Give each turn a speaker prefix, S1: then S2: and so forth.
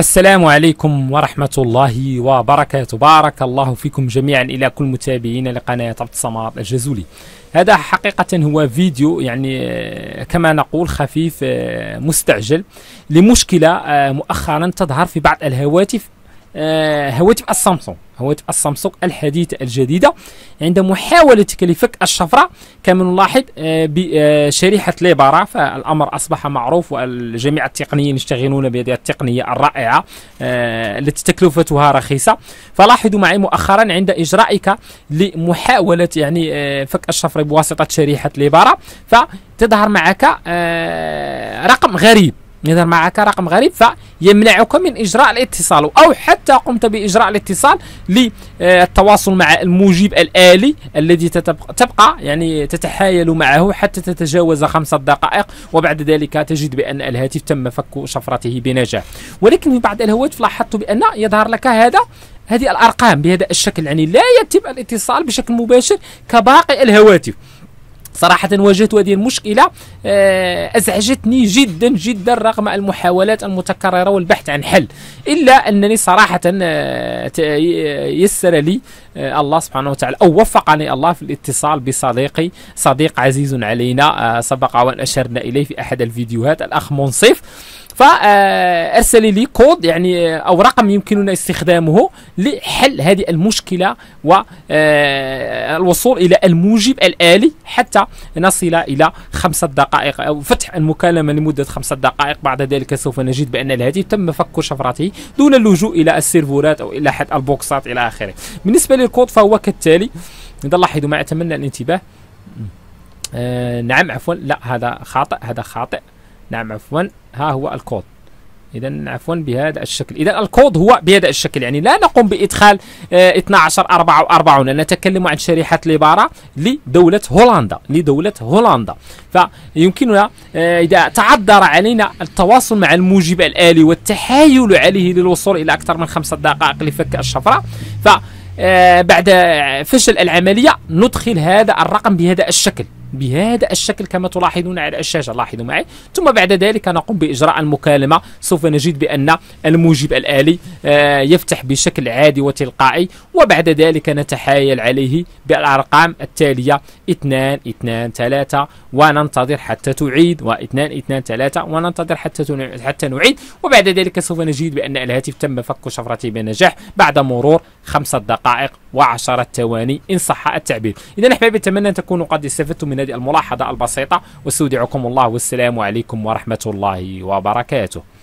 S1: السلام عليكم ورحمة الله وبركاته بارك الله فيكم جميعا إلى كل متابعين لقناة عبد الصمد الجزولي هذا حقيقة هو فيديو يعني آه، كما نقول خفيف آه، مستعجل لمشكلة آه، مؤخرا تظهر في بعض الهواتف آه، هواتف السامسونج هواتف السامسونج الحديثة الجديدة عند محاولة لفك الشفرة كما نلاحظ آه، بشريحة آه، ليبارا فالأمر أصبح معروف والجميع التقنيين يشتغلون بهذه التقنية الرائعة التي تكلفتها رخيصة فلاحظوا معي مؤخرا عند إجرائك لمحاولة يعني فك الشفرة بواسطة شريحة ليبارا فتظهر معك رقم غريب إذا معك رقم غريب فيمنعك من إجراء الاتصال أو حتى قمت بإجراء الاتصال للتواصل مع المجيب الآلي الذي تبقى يعني تتحايل معه حتى تتجاوز خمسة دقائق وبعد ذلك تجد بأن الهاتف تم فك شفرته بنجاح ولكن في بعض الهواتف لاحظت بأن يظهر لك هذا هذه الأرقام بهذا الشكل يعني لا يتم الاتصال بشكل مباشر كباقي الهواتف صراحة واجهت هذه المشكلة آه، أزعجتني جدا جدا رغم المحاولات المتكررة والبحث عن حل إلا أنني صراحة آه، يسر لي آه، الله سبحانه وتعالى أو وفقني الله في الاتصال بصديقي صديق عزيز علينا سبق وأن أشرنا إليه في أحد الفيديوهات الأخ منصف فارسل لي كود يعني او رقم يمكننا استخدامه لحل هذه المشكله والوصول آه، الى الموجب الالي حتى نصل الى خمسه دقائق او فتح المكالمه لمده خمسه دقائق بعد ذلك سوف نجد بان الهاتف تم فك شفرته دون اللجوء الى السيرفورات او الى حد البوكسات الى اخره بالنسبه للكود فهو كالتالي اذا لاحظوا ما اتمنى الانتباه آه نعم عفوا لا هذا خاطئ هذا خاطئ نعم عفوا ها هو الكود اذا عفوا بهذا الشكل اذا الكود هو بهذا الشكل يعني لا نقوم بادخال آه 12 44 نتكلم عن شريحه العباره لدوله هولندا لدوله هولندا فيمكننا آه اذا تعذر علينا التواصل مع الموجب الالي والتحايل عليه للوصول الى اكثر من خمسة دقائق لفك الشفره ف آه بعد فشل العمليه ندخل هذا الرقم بهذا الشكل بهذا الشكل كما تلاحظون على الشاشة لاحظوا معي ثم بعد ذلك نقوم بإجراء المكالمة سوف نجد بأن الموجب الآلي آه، يفتح بشكل عادي وتلقائي وبعد ذلك نتحايل عليه بالأرقام التالية 2 2 3 وننتظر حتى تعيد و 2 2 3 وننتظر حتى حتى نعيد وبعد ذلك سوف نجد بأن الهاتف تم فك شفرته بنجاح بعد مرور خمسة دقائق وعشرة ثواني إن صح التعبير إذا أحبابي أتمنى أن تكونوا قد استفدتم من هذه الملاحظة البسيطة واستودعكم الله والسلام عليكم ورحمة الله وبركاته